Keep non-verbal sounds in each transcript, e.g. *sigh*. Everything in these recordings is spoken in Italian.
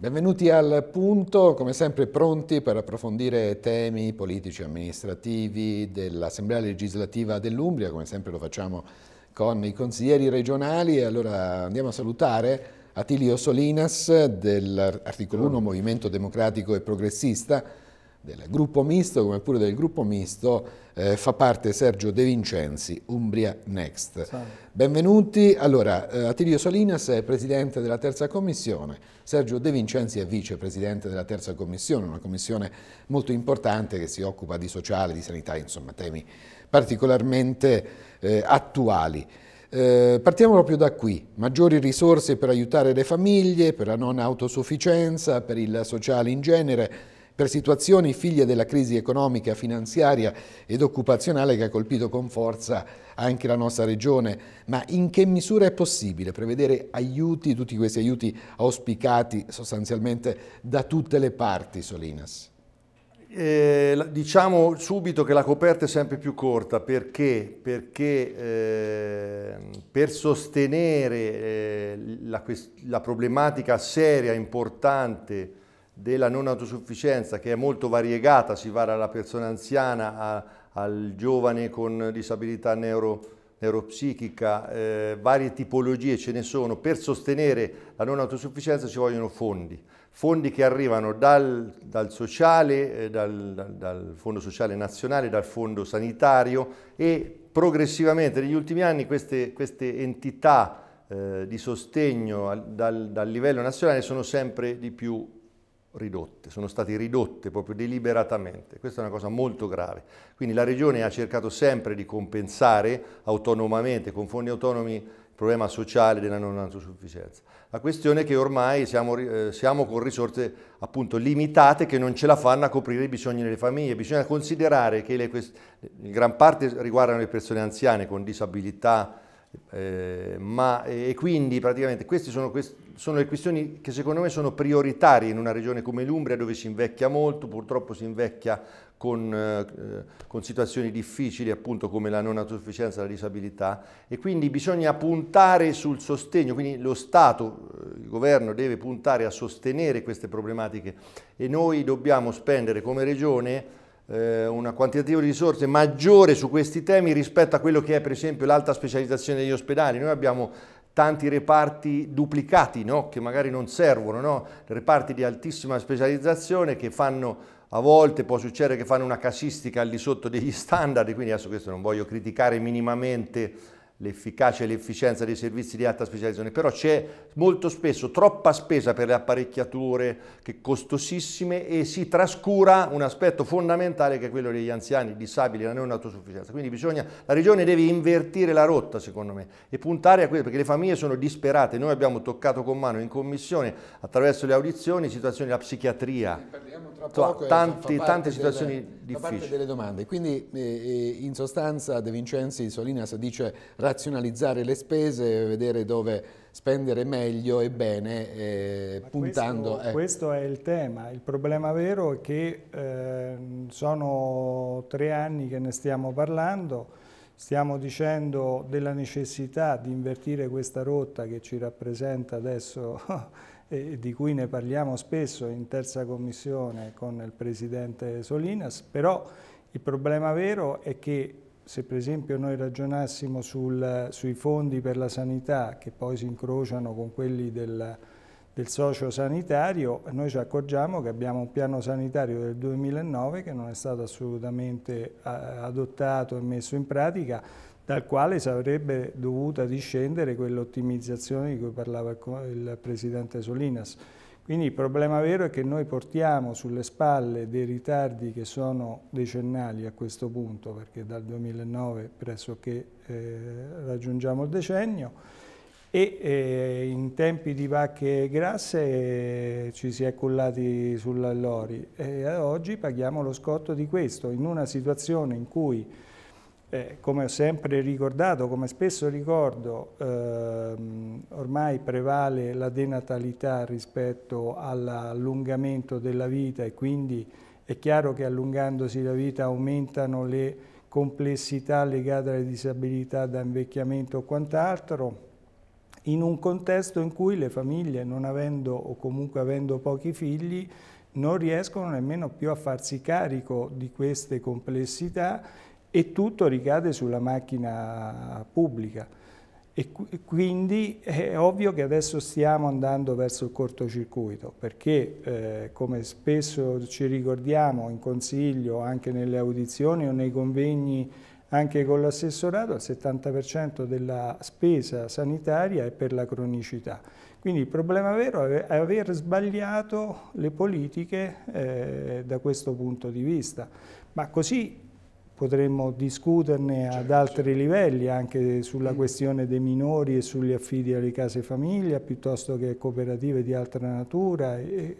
Benvenuti al punto, come sempre pronti per approfondire temi politici e amministrativi dell'Assemblea legislativa dell'Umbria, come sempre lo facciamo con i consiglieri regionali e allora andiamo a salutare Attilio Solinas dell'articolo 1 Movimento Democratico e Progressista del gruppo misto, come pure del gruppo misto, eh, fa parte Sergio De Vincenzi, Umbria Next. Salve. Benvenuti. Allora, eh, Attilio Solinas è presidente della terza commissione, Sergio De Vincenzi è vicepresidente della terza commissione, una commissione molto importante che si occupa di sociale, di sanità, insomma temi particolarmente eh, attuali. Eh, partiamo proprio da qui, maggiori risorse per aiutare le famiglie, per la non autosufficienza, per il sociale in genere, per situazioni figlie della crisi economica, finanziaria ed occupazionale che ha colpito con forza anche la nostra regione. Ma in che misura è possibile prevedere aiuti, tutti questi aiuti auspicati sostanzialmente da tutte le parti, Solinas? Eh, diciamo subito che la coperta è sempre più corta perché, perché eh, per sostenere eh, la, la problematica seria, importante della non autosufficienza che è molto variegata, si va dalla persona anziana a, al giovane con disabilità neuro, neuropsichica, eh, varie tipologie ce ne sono. Per sostenere la non autosufficienza ci vogliono fondi, fondi che arrivano dal, dal sociale, eh, dal, dal Fondo Sociale Nazionale, dal Fondo Sanitario e progressivamente negli ultimi anni queste, queste entità eh, di sostegno al, dal, dal livello nazionale sono sempre di più ridotte, sono state ridotte proprio deliberatamente. Questa è una cosa molto grave. Quindi la Regione ha cercato sempre di compensare autonomamente, con fondi autonomi, il problema sociale della non autosufficienza. La questione è che ormai siamo, eh, siamo con risorse appunto limitate che non ce la fanno a coprire i bisogni delle famiglie. Bisogna considerare che le in gran parte riguardano le persone anziane con disabilità, eh, ma, e quindi praticamente questi sono questi, sono le questioni che secondo me sono prioritarie in una regione come l'Umbria dove si invecchia molto, purtroppo si invecchia con, eh, con, situazioni difficili appunto come la non autosufficienza, la disabilità e quindi bisogna puntare sul sostegno, quindi lo Stato, eh, il governo deve puntare a sostenere queste problematiche e noi dobbiamo spendere come regione eh, una quantitativa di risorse maggiore su questi temi rispetto a quello che è per esempio l'alta specializzazione degli ospedali. Noi abbiamo tanti reparti duplicati no? che magari non servono, no? reparti di altissima specializzazione che fanno a volte può succedere che fanno una casistica al di sotto degli standard, quindi adesso questo non voglio criticare minimamente l'efficacia e l'efficienza dei servizi di alta specializzazione, però c'è molto spesso troppa spesa per le apparecchiature che costosissime e si trascura un aspetto fondamentale che è quello degli anziani, disabili, la non autosufficienza. Quindi bisogna, la regione deve invertire la rotta secondo me e puntare a questo perché le famiglie sono disperate, noi abbiamo toccato con mano in commissione attraverso le audizioni situazioni della psichiatria, cioè, poco, tanti, tante situazioni delle, difficili. parte delle domande, quindi eh, eh, in sostanza De Vincenzi Solinas dice razionalizzare le spese, vedere dove spendere meglio e bene, eh, puntando... Questo, eh. questo, è il tema, il problema vero è che eh, sono tre anni che ne stiamo parlando, stiamo dicendo della necessità di invertire questa rotta che ci rappresenta adesso *laughs* e di cui ne parliamo spesso in terza commissione con il presidente Solinas, però il problema vero è che se per esempio noi ragionassimo sul, sui fondi per la sanità che poi si incrociano con quelli del, del socio sanitario, noi ci accorgiamo che abbiamo un piano sanitario del 2009 che non è stato assolutamente eh, adottato e messo in pratica, dal quale sarebbe dovuta discendere quell'ottimizzazione di cui parlava il Presidente Solinas. Quindi il problema vero è che noi portiamo sulle spalle dei ritardi che sono decennali a questo punto, perché dal 2009 pressoché eh, raggiungiamo il decennio, e eh, in tempi di vacche grasse eh, ci si è cullati sull'allori e eh, oggi paghiamo lo scotto di questo in una situazione in cui eh, come ho sempre ricordato, come spesso ricordo, ehm, ormai prevale la denatalità rispetto all'allungamento della vita e quindi è chiaro che allungandosi la vita aumentano le complessità legate alle disabilità da invecchiamento o quant'altro, in un contesto in cui le famiglie, non avendo o comunque avendo pochi figli, non riescono nemmeno più a farsi carico di queste complessità e tutto ricade sulla macchina pubblica. E quindi è ovvio che adesso stiamo andando verso il cortocircuito, perché eh, come spesso ci ricordiamo in consiglio, anche nelle audizioni o nei convegni anche con l'assessorato, il 70% della spesa sanitaria è per la cronicità. Quindi il problema vero è aver sbagliato le politiche eh, da questo punto di vista. Ma così potremmo discuterne certo, ad altri livelli anche sulla mm. questione dei minori e sugli affidi alle case famiglia piuttosto che cooperative di altra natura e,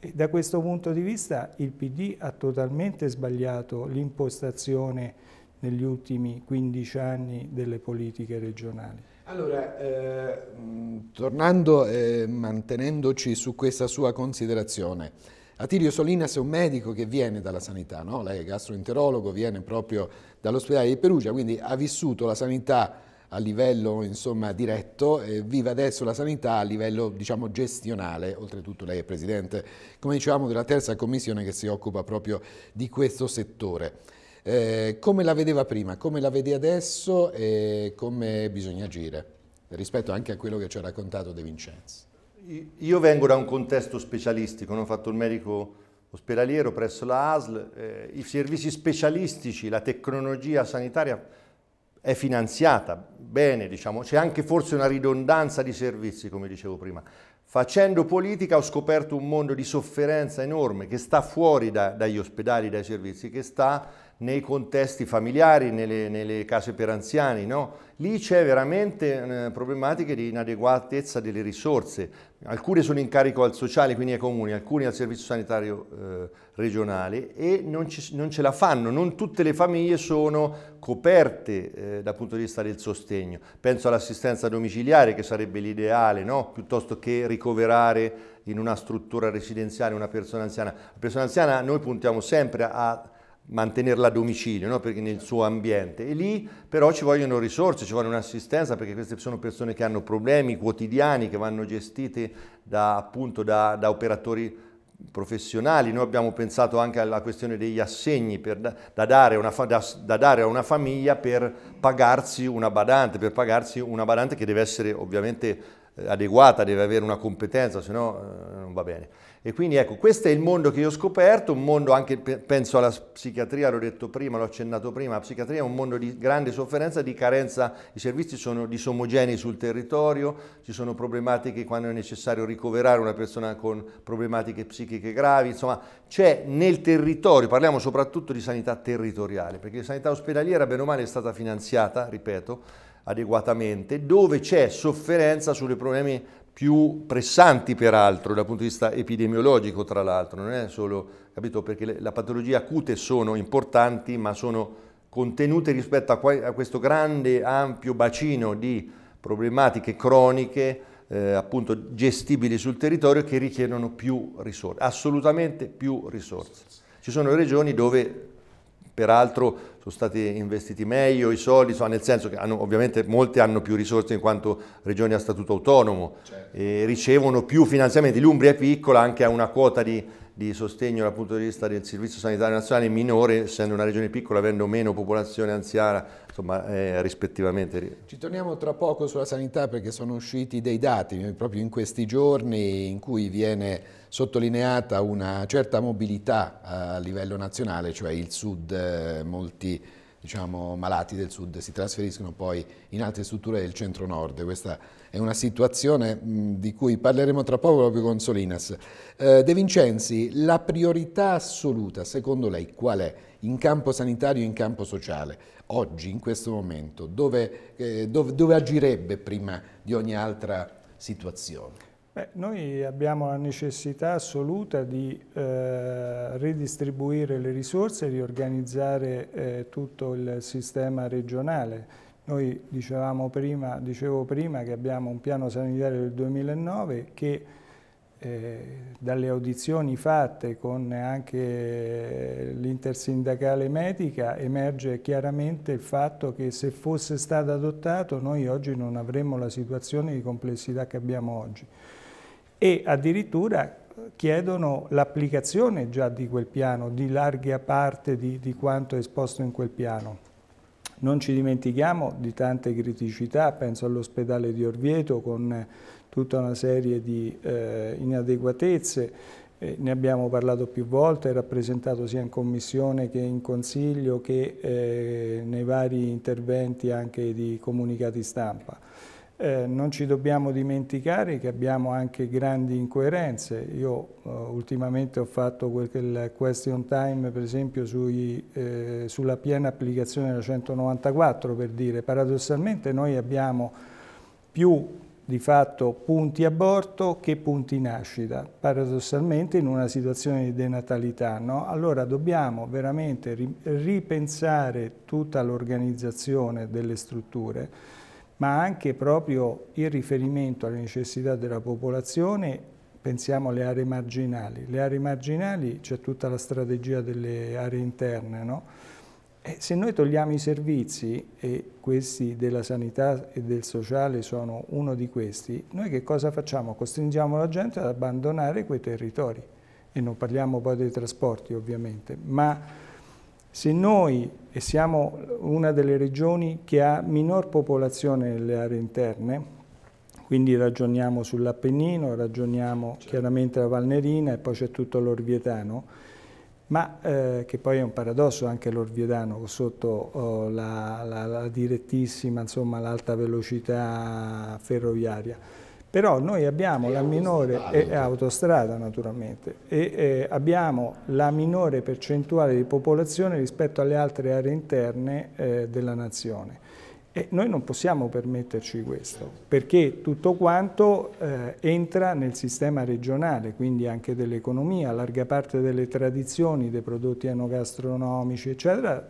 e da questo punto di vista il PD ha totalmente sbagliato l'impostazione negli ultimi 15 anni delle politiche regionali. Allora, eh, tornando e eh, mantenendoci su questa sua considerazione, Attilio Solinas è un medico che viene dalla sanità, no? lei è gastroenterologo, viene proprio dall'ospedale di Perugia, quindi ha vissuto la sanità a livello insomma, diretto, e vive adesso la sanità a livello diciamo, gestionale, oltretutto lei è presidente, come dicevamo, della terza commissione che si occupa proprio di questo settore. Eh, come la vedeva prima, come la vede adesso e come bisogna agire rispetto anche a quello che ci ha raccontato De Vincenzi? Io vengo da un contesto specialistico, ho fatto il medico ospedaliero presso la ASL, eh, i servizi specialistici, la tecnologia sanitaria è finanziata bene, diciamo, c'è anche forse una ridondanza di servizi, come dicevo prima. Facendo politica ho scoperto un mondo di sofferenza enorme che sta fuori da, dagli ospedali, dai servizi, che sta nei contesti familiari, nelle, nelle case per anziani, no? lì c'è veramente eh, problematiche di inadeguatezza delle risorse. Alcune sono in carico al sociale, quindi ai comuni, alcune al servizio sanitario eh, regionale e non, ci, non, ce la fanno, non tutte le famiglie sono coperte eh, dal punto di vista del sostegno. Penso all'assistenza domiciliare che sarebbe l'ideale, no? piuttosto che ricoverare in una struttura residenziale una persona anziana. La persona anziana noi puntiamo sempre a mantenerla a domicilio, no? nel suo ambiente. E lì però ci vogliono risorse, ci vuole un'assistenza perché queste sono persone che hanno problemi quotidiani, che vanno gestite da, appunto, da, da operatori professionali. Noi abbiamo pensato anche alla questione degli assegni per, da, dare da, da, dare a una famiglia per pagarsi una badante, per pagarsi una badante che deve essere ovviamente eh, adeguata, deve avere una competenza, se no eh, non va bene. E quindi ecco, questo è il mondo che io ho scoperto, un mondo anche, penso alla psichiatria, l'ho detto prima, l'ho accennato prima, la psichiatria è un mondo di grande sofferenza, di carenza, i servizi sono disomogenei sul territorio, ci sono problematiche quando è necessario ricoverare una persona con problematiche psichiche gravi, insomma c'è nel territorio, parliamo soprattutto di sanità territoriale, perché la sanità ospedaliera bene o male è stata finanziata, ripeto, adeguatamente, dove c'è sofferenza sulle problemi più pressanti peraltro dal punto di vista epidemiologico tra l'altro, non è solo, capito, perché le, le patologie acute sono importanti ma sono contenute rispetto a, a questo grande ampio bacino di problematiche croniche eh, appunto gestibili sul territorio che richiedono più risorse, assolutamente più risorse. Ci sono regioni dove peraltro sono stati investiti meglio i soldi, insomma, nel senso che hanno, ovviamente molte hanno più risorse in quanto regioni a statuto autonomo, certo. e ricevono più finanziamenti. L'Umbria è piccola, anche ha una quota di, di sostegno dal punto di vista del Servizio Sanitario Nazionale minore, essendo una regione piccola, avendo meno popolazione anziana, insomma, eh, rispettivamente. Ci torniamo tra poco sulla sanità perché sono usciti dei dati proprio in questi giorni in cui viene sottolineata una certa mobilità eh, a livello nazionale, cioè il sud, eh, molti diciamo, malati del sud si trasferiscono poi in altre strutture del centro-nord. Questa è una situazione di cui parleremo tra poco proprio con Solinas. Eh, De Vincenzi, la priorità assoluta secondo lei qual è in campo sanitario e in campo sociale oggi, in questo momento? dove, dove, dove agirebbe prima di ogni altra situazione? Beh, noi abbiamo la necessità assoluta di eh, ridistribuire le risorse e riorganizzare eh, tutto il sistema regionale. Noi dicevamo prima, dicevo prima che abbiamo un piano sanitario del 2009 che eh, dalle audizioni fatte con anche l'intersindacale medica emerge chiaramente il fatto che se fosse stato adottato noi oggi non avremmo la situazione di complessità che abbiamo oggi e addirittura chiedono l'applicazione già di quel piano, di larga parte di, di quanto esposto in quel piano. Non ci dimentichiamo di tante criticità, penso all'ospedale di Orvieto con tutta una serie di eh, inadeguatezze, eh, ne abbiamo parlato più volte, è rappresentato sia in commissione che in consiglio che eh, nei vari interventi anche di comunicati stampa. Eh, non ci dobbiamo dimenticare che abbiamo anche grandi incoerenze. Io eh, ultimamente ho fatto quel question time per esempio sui, eh, sulla piena applicazione della 194 per dire paradossalmente noi abbiamo più di fatto punti aborto che punti nascita, paradossalmente in una situazione di denatalità. No? Allora dobbiamo veramente ripensare tutta l'organizzazione delle strutture ma anche proprio il riferimento alle necessità della popolazione, pensiamo alle aree marginali. Le aree marginali c'è tutta la strategia delle aree interne, no? se noi togliamo i servizi, e questi della sanità e del sociale sono uno di questi, noi che cosa facciamo? Costringiamo la gente ad abbandonare quei territori. E non parliamo poi dei trasporti ovviamente, ma se noi siamo una delle regioni che ha minor popolazione nelle aree interne, quindi ragioniamo sull'Appennino, ragioniamo certo. chiaramente la Valnerina e poi c'è tutto l'Orvietano, ma eh, che poi è un paradosso anche l'Orvietano sotto oh, la, la, la direttissima, insomma l'alta velocità ferroviaria. Però noi abbiamo e la minore autostrada, e, autostrada naturalmente e eh, abbiamo la minore percentuale di popolazione rispetto alle altre aree interne eh, della nazione. E noi non possiamo permetterci questo, perché tutto quanto eh, entra nel sistema regionale, quindi anche dell'economia, larga parte delle tradizioni, dei prodotti enogastronomici, eccetera,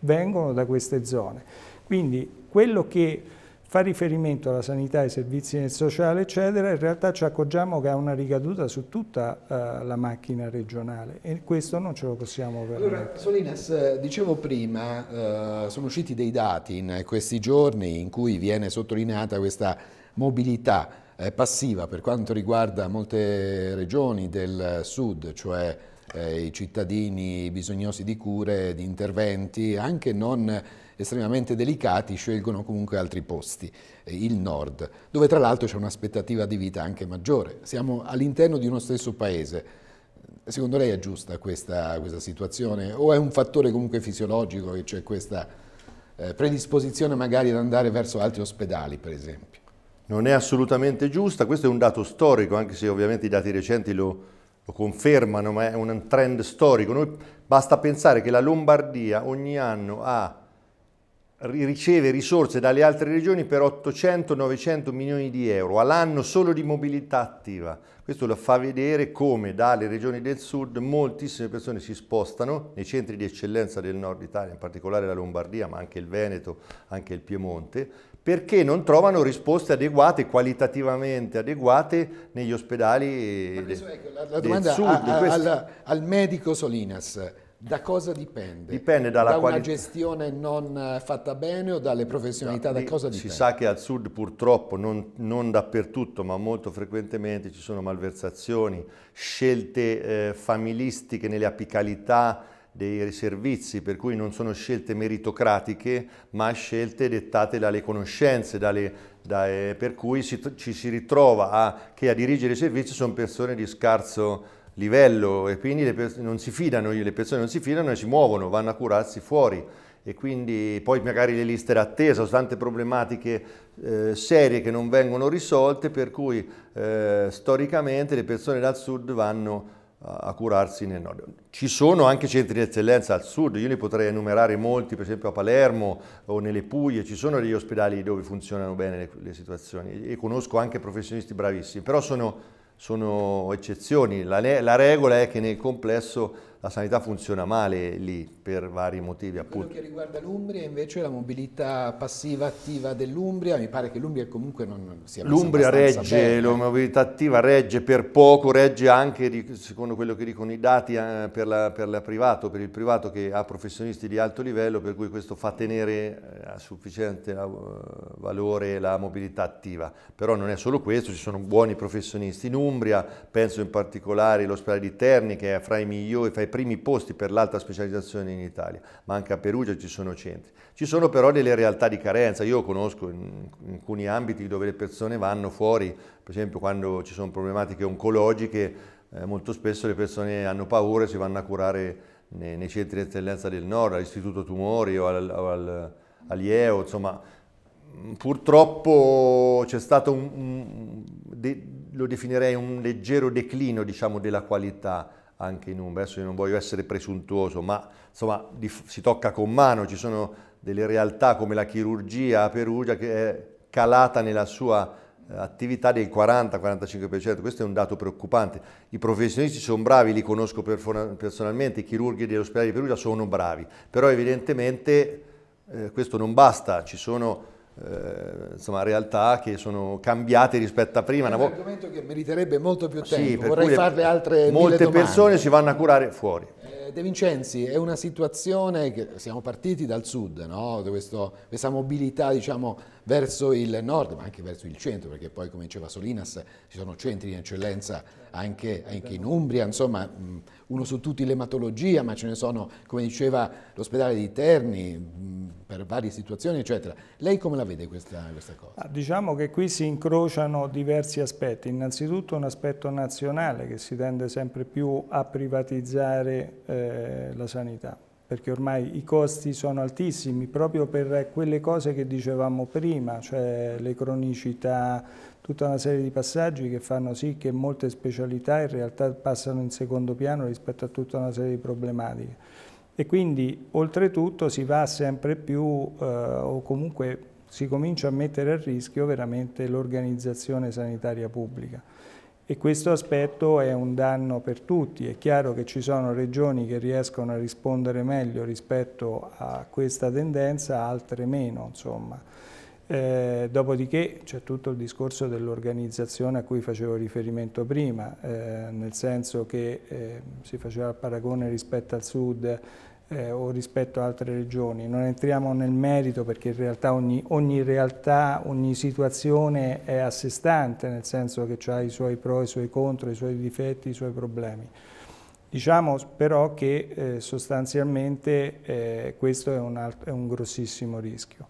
vengono da queste zone. Quindi quello che fa riferimento alla sanità, ai servizi del sociale, eccetera, in realtà ci accorgiamo che ha una ricaduta su tutta uh, la macchina regionale e questo non ce lo possiamo permettere. Allora, Solinas, eh, dicevo prima, uh, sono usciti dei dati in questi giorni in cui viene sottolineata questa mobilità uh, passiva per quanto riguarda molte regioni del sud, cioè i cittadini bisognosi di cure, di interventi, anche non estremamente delicati scelgono comunque altri posti, eh, il nord, dove tra l'altro c'è un'aspettativa di vita anche maggiore. Siamo all'interno di uno stesso paese. Secondo lei è giusta questa, questa situazione o è un fattore comunque fisiologico che c'è questa eh, predisposizione magari ad andare verso altri ospedali, per esempio? Non è assolutamente giusta, questo è un dato storico, anche se ovviamente i dati recenti lo, lo confermano, ma è un trend storico. Noi, basta pensare che la Lombardia ogni anno ha riceve risorse dalle altre regioni per 800-900 milioni di euro all'anno solo di mobilità attiva. Questo lo fa vedere come dalle regioni del sud moltissime persone si spostano nei centri di eccellenza del nord Italia, in particolare la Lombardia, ma anche il Veneto, anche il Piemonte, perché non trovano risposte adeguate, qualitativamente adeguate negli ospedali. Adesso, ecco, la, la domanda a, a, al, al medico Solinas da cosa dipende? Dipende dalla da qualità. una gestione non eh, fatta bene o dalle professionalità? Da, da cosa dipende? Si sa che al sud purtroppo, non, non dappertutto, ma molto frequentemente ci sono malversazioni, scelte eh, familistiche nelle apicalità dei servizi, per cui non sono scelte meritocratiche, ma scelte dettate dalle conoscenze, dalle, da, eh, per cui si, ci si ritrova a, che a dirigere i servizi sono persone di scarso livello e quindi non si fidano, le persone non si fidano e si muovono, vanno a curarsi fuori e quindi poi magari le liste d'attesa sono tante problematiche eh, serie che non vengono risolte per cui eh, storicamente le persone dal sud vanno a, curarsi nel nord. Ci sono anche centri di eccellenza al sud, io li potrei enumerare molti, per esempio a Palermo o nelle Puglie, ci sono degli ospedali dove funzionano bene le, le situazioni e conosco anche professionisti bravissimi, però sono sono eccezioni, la, la regola è che nel complesso la sanità funziona male lì per vari motivi. Appunto. Quello che riguarda l'Umbria invece la mobilità passiva-attiva dell'Umbria, mi pare che l'Umbria comunque non sia L'Umbria regge, bene. la eh. mobilità attiva regge per poco, regge anche secondo quello che dicono i dati eh, per, la, per, la privato, per il privato che ha professionisti di alto livello, per cui questo fa tenere eh, a sufficiente valore la mobilità attiva. Però non è solo questo, ci sono buoni professionisti in Umbria, penso in particolare all'ospedale di Terni che è fra i migliori, fra i ai primi posti per l'alta specializzazione in Italia, ma anche a Perugia ci sono centri. Ci sono però delle realtà di carenza, io conosco in, in alcuni ambiti dove le persone vanno fuori, per esempio quando ci sono problematiche oncologiche, eh, molto spesso le persone hanno paura e si vanno a curare nei, nei centri di eccellenza del nord, all'istituto tumori o, al, al, all'IEO, insomma purtroppo c'è stato un, un de, lo definirei un leggero declino diciamo, della qualità anche in un verso, io non voglio essere presuntuoso, ma insomma si tocca con mano, ci sono delle realtà come la chirurgia a Perugia che è calata nella sua eh, attività del 40-45%, questo è un dato preoccupante. I professionisti sono bravi, li conosco personalmente, i chirurghi dell'ospedale di Perugia sono bravi, però evidentemente eh, questo non basta, ci sono eh, insomma, realtà che sono cambiate rispetto a prima. È un argomento che meriterebbe molto più tempo, sì, vorrei farle altre domande. Molte persone si vanno a curare fuori. Eh, De Vincenzi, è una situazione che siamo partiti dal sud, no? questa mobilità diciamo, verso il nord, ma anche verso il centro, perché poi, come diceva Solinas, ci sono centri di eccellenza anche, anche in Umbria, insomma, uno su tutti l'ematologia, ma ce ne sono, come diceva l'ospedale di Terni, per varie situazioni, eccetera. Lei come la vede questa, questa cosa? Ah, diciamo che qui si incrociano diversi aspetti. Innanzitutto un aspetto nazionale che si tende sempre più a privatizzare eh, la sanità perché ormai i costi sono altissimi proprio per quelle cose che dicevamo prima, cioè le cronicità, tutta una serie di passaggi che fanno sì che molte specialità in realtà passano in secondo piano rispetto a tutta una serie di problematiche. E quindi oltretutto si va sempre più eh, o comunque si comincia a mettere a rischio veramente l'organizzazione sanitaria pubblica e questo aspetto è un danno per tutti. È chiaro che ci sono regioni che riescono a rispondere meglio rispetto a questa tendenza, altre meno. Eh, dopodiché c'è tutto il discorso dell'organizzazione a cui facevo riferimento prima, eh, nel senso che eh, si faceva il paragone rispetto al sud eh, o rispetto ad altre regioni. Non entriamo nel merito perché in realtà ogni, ogni realtà, ogni situazione è a sé stante, nel senso che ha i suoi pro, i suoi contro, i suoi difetti, i suoi problemi. Diciamo però che eh, sostanzialmente eh, questo è un, è un grossissimo rischio.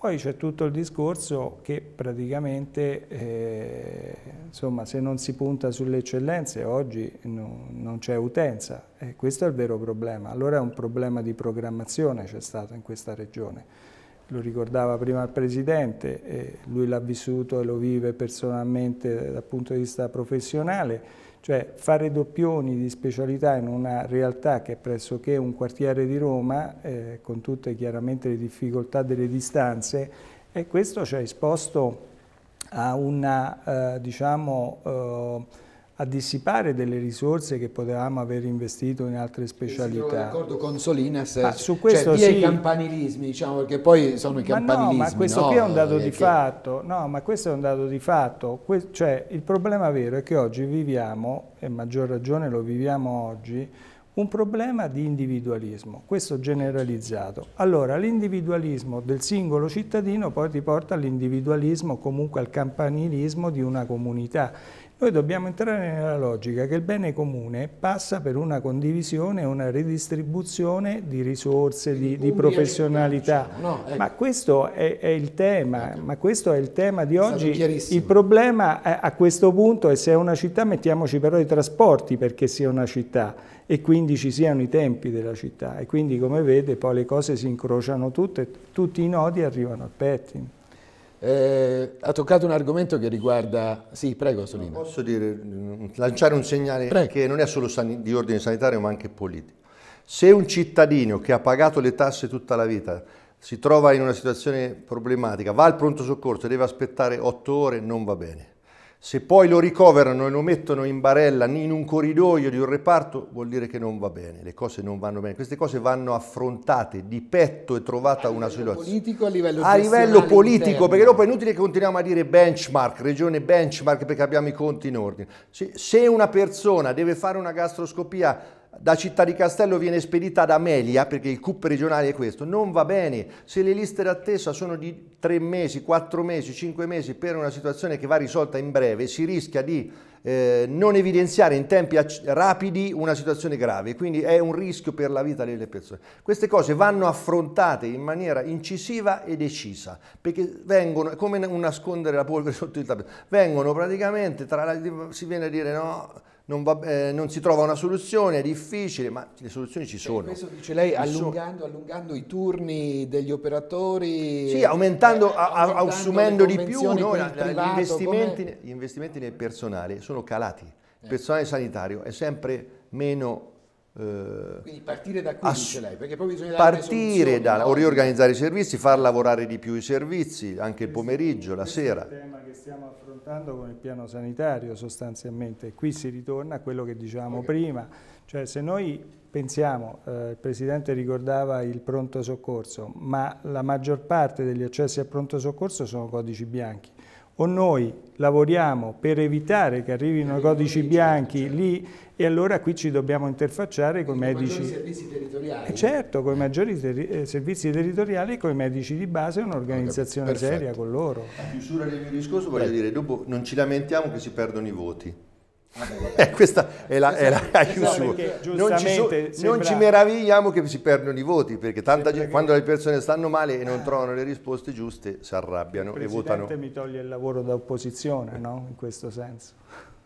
Poi c'è tutto il discorso che praticamente eh, insomma, se non si punta sulle eccellenze oggi no, non c'è utenza e eh, questo è il vero problema. Allora è un problema di programmazione c'è stato in questa regione lo ricordava prima il Presidente, lui l'ha vissuto e lo vive personalmente dal punto di vista professionale, cioè fare doppioni di specialità in una realtà che è pressoché un quartiere di Roma, eh, con tutte chiaramente le difficoltà delle distanze, e questo ci ha esposto a una, eh, diciamo, eh, a dissipare delle risorse che potevamo aver investito in altre specialità. Sono d'accordo con Solinas, ma eh, su cioè, questo cioè, sì. i campanilismi, diciamo, perché poi sono i campanilismi. Ma no, ma questo no, qui è un dato eh, di che... fatto, no, ma questo è un dato di fatto, que cioè il problema vero è che oggi viviamo, e maggior ragione lo viviamo oggi, un problema di individualismo, questo generalizzato. Allora l'individualismo del singolo cittadino poi ti porta all'individualismo, comunque al campanilismo di una comunità noi dobbiamo entrare nella logica che il bene comune passa per una condivisione, una redistribuzione di risorse, di, di professionalità. No, ecco. Ma questo è, è il tema, ecco. ma questo è il tema di oggi. Il problema è, a questo punto è se è una città mettiamoci però i trasporti perché sia una città e quindi ci siano i tempi della città e quindi come vede poi le cose si incrociano tutte, tutti i nodi arrivano al pettine. Eh, ha toccato un argomento che riguarda... Sì, prego Solino. Posso dire, mm, lanciare un segnale prego. che non è solo di ordine sanitario ma anche politico. Se un cittadino che ha pagato le tasse tutta la vita si trova in una situazione problematica, va al pronto soccorso e deve aspettare otto ore, non va bene. Se poi lo ricoverano e lo mettono in barella in un corridoio di un reparto, vuol dire che non va bene, le cose non vanno bene. Queste cose vanno affrontate di petto e trovata una soluzione. Politico, a livello, a livello politico, perché dopo è inutile che continuiamo a dire benchmark, regione benchmark, perché abbiamo i conti in ordine. Se una persona deve fare una gastroscopia da Città di Castello viene spedita ad Amelia, perché il CUP regionale è questo, non va bene. Se le liste d'attesa sono di tre mesi, quattro mesi, cinque mesi per una situazione che va risolta in breve, si rischia di eh, non evidenziare in tempi rapidi una situazione grave, quindi è un rischio per la vita delle persone. Queste cose vanno affrontate in maniera incisiva e decisa, perché vengono, come nascondere la polvere sotto il tappeto, vengono praticamente, tra la, si viene a dire no non, va, eh, non, si trova una soluzione, è difficile, ma le soluzioni ci sono. questo dice lei allungando, allungando, i turni degli operatori. Sì, aumentando, eh, aumentando di più no, privato, gli, investimenti, gli, investimenti, nel personale sono calati. Il eh. personale sanitario è sempre meno eh, Quindi partire da qui ass- dice lei, perché poi bisogna partire da, o riorganizzare i servizi, far lavorare di più i servizi, anche il pomeriggio, la sera. È il tema che stiamo affrontando con il piano sanitario sostanzialmente. Qui si ritorna a quello che dicevamo okay. prima, cioè se noi pensiamo, eh, il Presidente ricordava il pronto soccorso, ma la maggior parte degli accessi al pronto soccorso sono codici bianchi o noi lavoriamo per evitare che arrivino i codici bianchi lì e allora qui ci dobbiamo interfacciare con i medici servizi territoriali. Eh, certo, con i maggiori ter eh, servizi territoriali e con i medici di base, un'organizzazione seria con loro. A chiusura del mio discorso voglio Beh. dire, dopo non ci lamentiamo che si perdono i voti. *laughs* Eh, questa è la, esatto, è la esatto, esatto. chiusura. Non ci, so, sembra... non ci, meravigliamo che si perdono i voti, perché tanta gente, che... quando le persone stanno male e non trovano le risposte giuste, si arrabbiano e votano. Il mi toglie il lavoro da opposizione, no? In questo senso.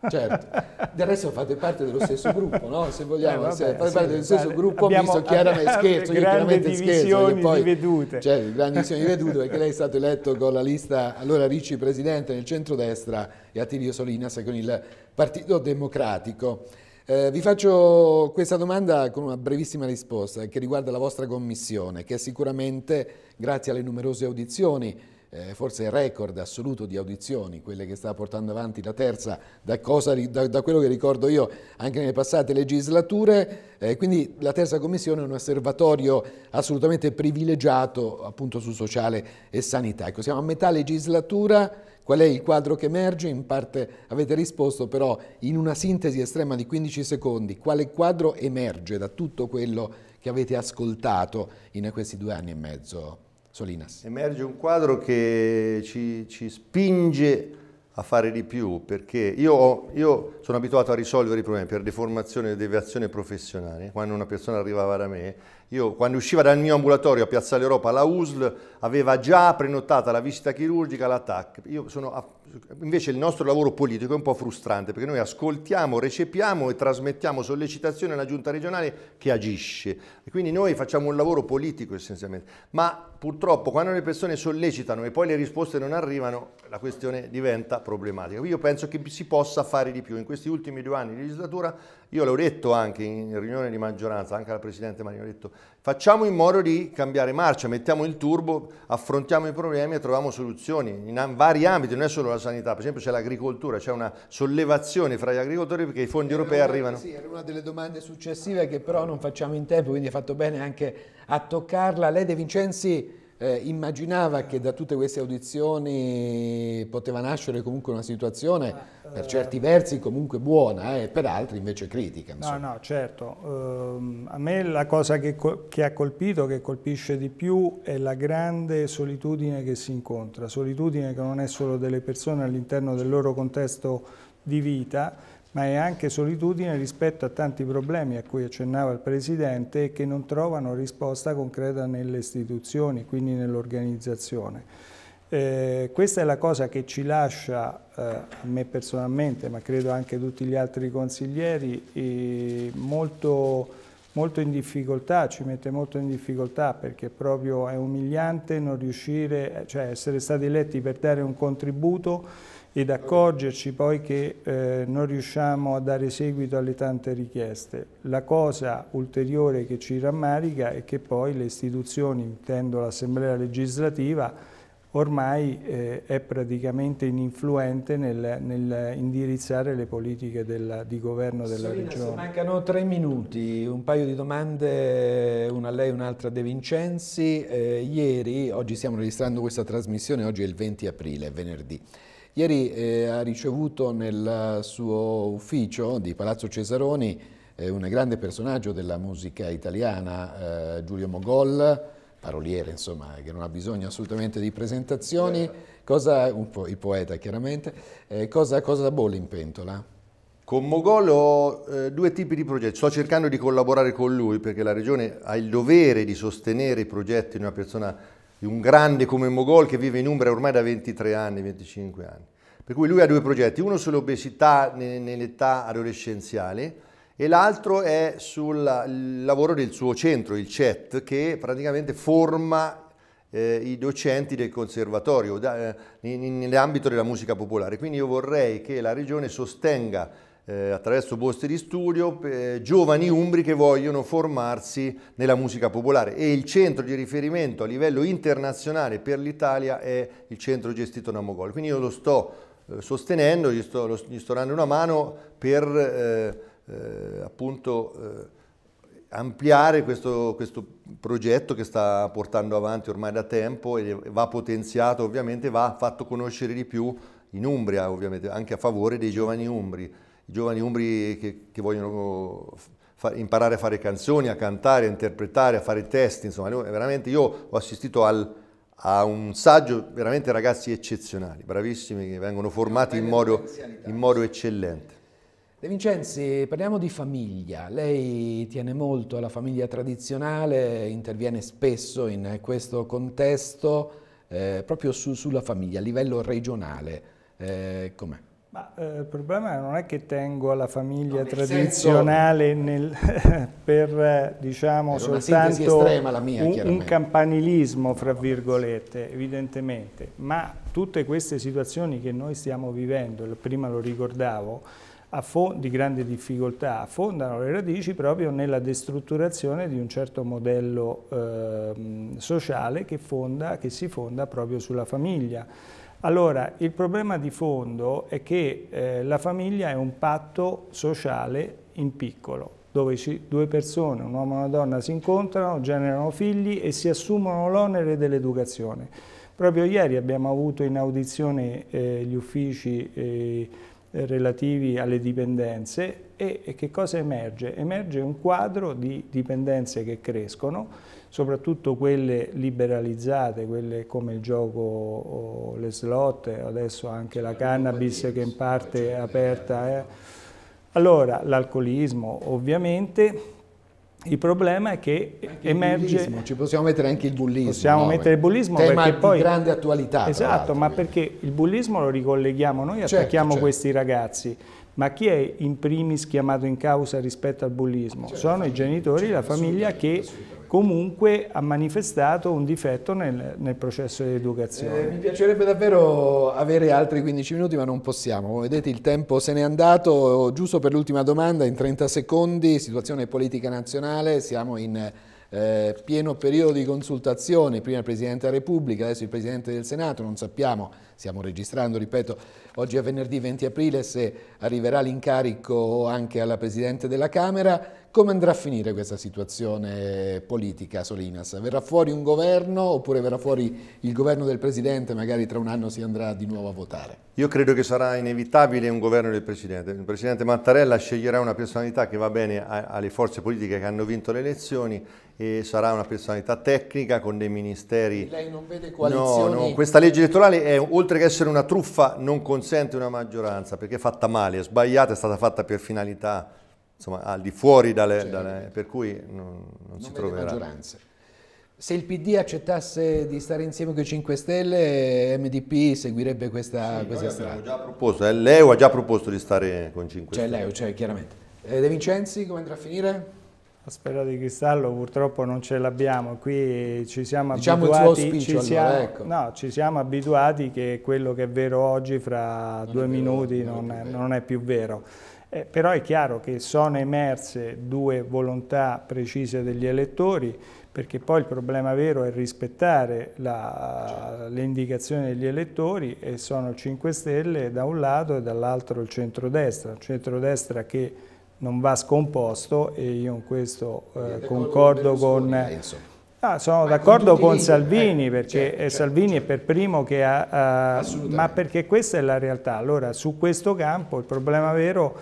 Certo, del resto fate parte dello stesso gruppo, no? Se vogliamo, eh, vabbè, se fate sì, parte dello stesso gruppo, abbiamo, visto chiaramente *laughs* scherzo, io chiaramente scherzo. poi, di vedute. Cioè, grandi visioni di vedute, perché lei è stato eletto con la lista, allora Ricci presidente nel centrodestra e Attilio Solinas con il Partito Democratico. Eh, vi faccio questa domanda con una brevissima risposta che riguarda la vostra commissione, che sicuramente, grazie alle numerose audizioni, eh, forse record assoluto di audizioni, quelle che sta portando avanti la terza, da, cosa, da, da quello che ricordo io anche nelle passate legislature, eh, quindi la terza commissione è un osservatorio assolutamente privilegiato appunto su sociale e sanità. Ecco, siamo a metà legislatura, Qual è il quadro che emerge? In parte avete risposto però in una sintesi estrema di 15 secondi. Quale quadro emerge da tutto quello che avete ascoltato in questi due anni e mezzo, Solinas? Emerge un quadro che ci, ci spinge a fare di più, perché io, io, sono abituato a risolvere i problemi per deformazione e deviazione professionale. Quando una persona arrivava da me, io quando usciva dal mio ambulatorio a Piazza Europa, la USL aveva già prenotata la visita chirurgica, la TAC. A... Invece il nostro lavoro politico è un po' frustrante perché noi ascoltiamo, recepiamo e trasmettiamo sollecitazioni alla giunta regionale che agisce. E quindi noi facciamo un lavoro politico essenzialmente. Ma purtroppo quando le persone sollecitano e poi le risposte non arrivano, la questione diventa problematica. Io penso che si possa fare di più. In questi ultimi due anni di legislatura, io l'ho detto anche in riunione di maggioranza, anche alla Presidente Marino, ho detto Facciamo in modo di cambiare marcia, mettiamo il turbo, affrontiamo i problemi e troviamo soluzioni in vari ambiti, non è solo la sanità, per esempio c'è l'agricoltura, c'è una sollevazione fra gli agricoltori perché i fondi era europei una, arrivano. Sì, era una delle domande successive che però non facciamo in tempo, quindi ha fatto bene anche a toccarla. Lei De Vincenzi eh, immaginava che da tutte queste audizioni poteva nascere comunque una situazione ah, per eh, certi versi comunque buona eh, e per altri invece critica. Insomma. No, no, certo. Uh, a me la cosa che, che, ha colpito, che colpisce di più, è la grande solitudine che si incontra, solitudine che non è solo delle persone all'interno del loro contesto di vita, ma è anche solitudine rispetto a tanti problemi a cui accennava il Presidente e che non trovano risposta concreta nelle istituzioni, quindi nell'organizzazione. Eh, questa è la cosa che ci lascia, eh, a me personalmente, ma credo anche a tutti gli altri consiglieri, eh, molto, molto, in difficoltà, ci mette molto in difficoltà perché proprio è umiliante non riuscire, cioè essere stati eletti per dare un contributo ed accorgerci poi che eh, non riusciamo a dare seguito alle tante richieste. La cosa ulteriore che ci rammarica è che poi le istituzioni, intendo l'Assemblea legislativa, ormai eh, è praticamente ininfluente nel, nel indirizzare le politiche della, di governo della Sorina, regione. mancano tre minuti, un paio di domande, una a lei, e un'altra a De Vincenzi. Eh, ieri, oggi stiamo registrando questa trasmissione, oggi è il 20 aprile, venerdì. Ieri eh, ha ricevuto nel suo ufficio di Palazzo Cesaroni eh, un grande personaggio della musica italiana, eh, Giulio Mogol, paroliere insomma, che non ha bisogno assolutamente di presentazioni, certo. cosa, un po' il poeta chiaramente, eh, cosa, cosa bolle in pentola? Con Mogol ho eh, due tipi di progetti, sto cercando di collaborare con lui perché la Regione ha il dovere di sostenere i progetti di una persona di un grande come Mogol che vive in Umbria ormai da 23 anni, 25 anni. Per cui lui ha due progetti, uno sull'obesità nell'età adolescenziale e l'altro è sul lavoro del suo centro, il CET, che praticamente forma eh, i docenti del conservatorio da, eh, nell'ambito della musica popolare. Quindi io vorrei che la Regione sostenga eh, attraverso borse di studio eh, giovani umbri che vogliono formarsi nella musica popolare e il centro di riferimento a livello internazionale per l'Italia è il centro gestito da Mogol. Quindi io lo sto eh, sostenendo, gli sto, lo, gli sto, dando una mano per eh, eh, appunto eh, ampliare questo, questo, progetto che sta portando avanti ormai da tempo e va potenziato ovviamente, va fatto conoscere di più in Umbria ovviamente, anche a favore dei giovani umbri i giovani umbri che, che vogliono uh, far, imparare a fare canzoni, a cantare, a interpretare, a fare testi, insomma, veramente io ho assistito al, a un saggio, veramente ragazzi eccezionali, bravissimi, che vengono formati in modo, in modo eccellente. De Vincenzi, parliamo di famiglia. Lei tiene molto alla famiglia tradizionale, interviene spesso in questo contesto, eh, proprio su, sulla famiglia a livello regionale. Eh, com'è? Ma, eh, il problema non è che tengo alla famiglia no, tradizionale senso... nel, *laughs* per diciamo, soltanto mia, un, un, campanilismo, fra virgolette, evidentemente, ma tutte queste situazioni che noi stiamo vivendo, prima lo ricordavo, di grande difficoltà, affondano le radici proprio nella destrutturazione di un certo modello eh, sociale che, fonda, che si fonda proprio sulla famiglia allora, il problema di fondo è che eh, la famiglia è un patto sociale in piccolo, dove ci, due persone, un uomo e una donna, si incontrano, generano figli e si assumono l'onere dell'educazione. Proprio ieri abbiamo avuto in audizione eh, gli uffici eh, relativi alle dipendenze e, e, che cosa emerge? Emerge un quadro di dipendenze che crescono, soprattutto quelle liberalizzate, quelle come il gioco, le slot, adesso anche la cannabis che in parte è aperta. Eh. Allora, l'alcolismo ovviamente, il problema è che anche emerge... Bullismo, ci possiamo mettere anche il bullismo. Possiamo no? mettere il bullismo tema perché poi... di grande attualità. Esatto, ma perché il bullismo lo ricolleghiamo, noi certo, attacchiamo certo. questi ragazzi, ma chi è in primis chiamato in causa rispetto al bullismo? Certo, Sono i genitori, la famiglia che comunque ha manifestato un difetto nel, nel processo di educazione. Eh, mi piacerebbe davvero avere altri 15 minuti, ma non possiamo. Come vedete il tempo se n'è andato. Giusto per l'ultima domanda, in 30 secondi, situazione politica nazionale, siamo in eh, pieno periodo di consultazioni, prima il Presidente della Repubblica, adesso il Presidente del Senato, non sappiamo, stiamo registrando, ripeto, oggi è venerdì 20 aprile, se arriverà l'incarico anche alla Presidente della Camera, come andrà a finire questa situazione politica, Solinas? Verrà fuori un governo oppure verrà fuori il governo del Presidente, magari tra un anno si andrà di nuovo a votare? Io credo che sarà inevitabile un governo del Presidente. Il Presidente Mattarella sceglierà una personalità che va bene alle forze politiche che hanno vinto le elezioni e sarà una personalità tecnica con dei ministeri. Lei non vede coalizioni? No, no, questa legge elettorale è, oltre che essere una truffa non consente una maggioranza perché è fatta male, è sbagliata, è stata fatta per finalità insomma, al di fuori dalle, cioè, dalle per cui non, non, non si troverà. Maggioranze. Se il PD accettasse di stare insieme con i 5 Stelle, MDP seguirebbe questa, sì, questa strada. Già proposto, eh, Leo ha già proposto di stare con 5 cioè, Stelle. Cioè Leo, cioè, chiaramente. Eh, De Vincenzi, come andrà a finire? La sfera di cristallo purtroppo non ce l'abbiamo, qui ci siamo diciamo abituati... Diciamo il suo ci siamo, allora, ecco. No, ci siamo abituati che quello che è vero oggi fra non due minuti vero, non, non, è, più non è più vero. Eh, però è chiaro che sono emerse due volontà precise degli elettori, perché poi il problema vero è rispettare certo. le indicazioni degli elettori e sono il 5 Stelle da un lato e dall'altro il centrodestra, un centrodestra che non va scomposto e io in questo eh, concordo con... Eh, ah, sono d'accordo con, con Salvini, eh, perché certo, eh, certo, Salvini certo. è per primo che ha... Uh, ma perché questa è la realtà. Allora, su questo campo il problema vero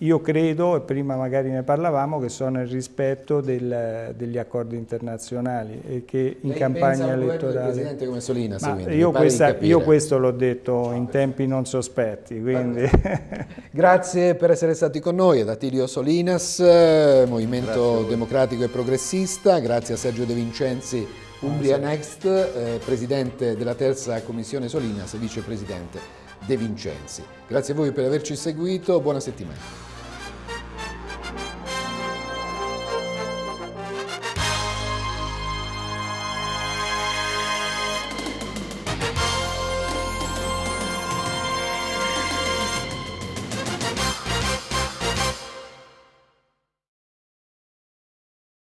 io credo, e prima magari ne parlavamo, che sono il rispetto del, degli accordi internazionali e che in Lei campagna elettorale... Ma Presidente come Solinas, io, questa, io, questo l'ho detto in tempi non sospetti. Quindi... *laughs* Grazie per essere stati con noi, ad Attilio Solinas, Movimento Democratico e Progressista, grazie a Sergio De Vincenzi, Umbria Next, eh, Presidente della Terza Commissione Solinas e Vicepresidente De Vincenzi. Grazie a voi per averci seguito, buona settimana.